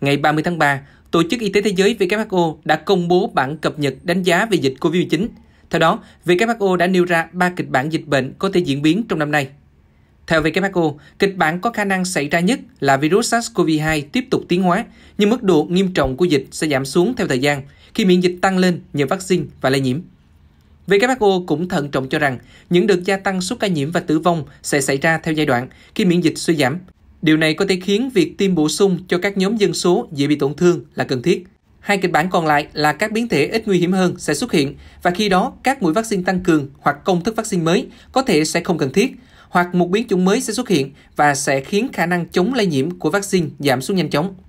Ngày 30 tháng 3, Tổ chức Y tế Thế giới WHO đã công bố bản cập nhật đánh giá về dịch COVID-19. Theo đó, WHO đã nêu ra 3 kịch bản dịch bệnh có thể diễn biến trong năm nay. Theo WHO, kịch bản có khả năng xảy ra nhất là virus SARS-CoV-2 tiếp tục tiến hóa, nhưng mức độ nghiêm trọng của dịch sẽ giảm xuống theo thời gian khi miễn dịch tăng lên nhờ vaccine và lây nhiễm. WHO cũng thận trọng cho rằng những đợt gia tăng số ca nhiễm và tử vong sẽ xảy ra theo giai đoạn khi miễn dịch suy giảm, Điều này có thể khiến việc tiêm bổ sung cho các nhóm dân số dễ bị tổn thương là cần thiết. Hai kịch bản còn lại là các biến thể ít nguy hiểm hơn sẽ xuất hiện và khi đó các mũi vaccine tăng cường hoặc công thức vaccine mới có thể sẽ không cần thiết hoặc một biến chủng mới sẽ xuất hiện và sẽ khiến khả năng chống lây nhiễm của vaccine giảm xuống nhanh chóng.